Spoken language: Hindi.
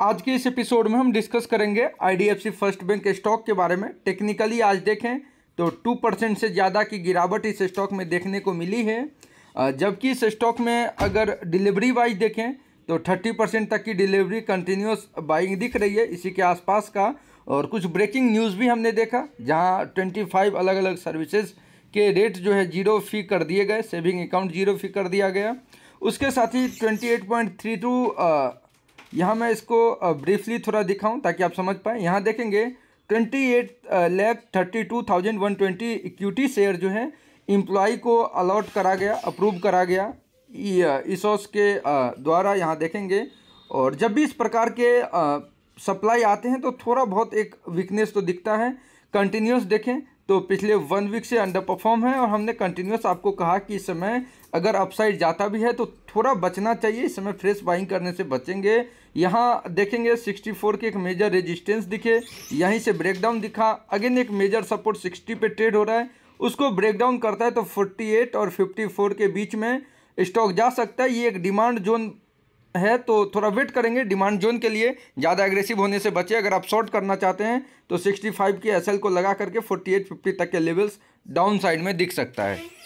आज के इस एपिसोड में हम डिस्कस करेंगे आईडीएफसी फर्स्ट बैंक स्टॉक के बारे में टेक्निकली आज देखें तो टू परसेंट से ज़्यादा की गिरावट इस स्टॉक में देखने को मिली है जबकि इस स्टॉक में अगर डिलीवरी वाइज देखें तो थर्टी परसेंट तक की डिलीवरी कंटिन्यूस बाइंग दिख रही है इसी के आसपास का और कुछ ब्रेकिंग न्यूज़ भी हमने देखा जहाँ ट्वेंटी फाइव अलग अलग सर्विसेज के रेट जो है जीरो फी कर दिए गए सेविंग अकाउंट जीरो फी कर दिया गया उसके साथ ही twenty eight point three two यहाँ मैं इसको ब्रीफली थोड़ा दिखाऊं ताकि आप समझ पाएँ यहाँ देखेंगे twenty eight lakh thirty two thousand one twenty equity share जो है एम्प्लॉय को अलॉट करा गया अप्रूव करा गया इसोस के द्वारा यहाँ देखेंगे और जब भी इस प्रकार के सप्लाई आते हैं तो थोड़ा बहुत एक वीकनेस तो दिखता है कंटिन्यूस देखें तो पिछले वन वीक से अंडर परफॉर्म है और हमने कंटिन्यूस आपको कहा कि इस समय अगर अपसाइड जाता भी है तो थोड़ा बचना चाहिए इस समय फ्रेश बाइंग करने से बचेंगे यहाँ देखेंगे 64 के एक मेजर रेजिस्टेंस दिखे यहीं से ब्रेकडाउन दिखा अगेन एक मेजर सपोर्ट 60 पे ट्रेड हो रहा है उसको ब्रेकडाउन करता है तो 48 और 54 के बीच में स्टॉक जा सकता है ये एक डिमांड जोन है तो थोड़ा वेट करेंगे डिमांड जोन के लिए ज़्यादा एग्रेसिव होने से बचे अगर आप शॉर्ट करना चाहते हैं तो 65 के एस को लगा करके फिफ्टी तक के लेवल्स डाउन साइड में दिख सकता है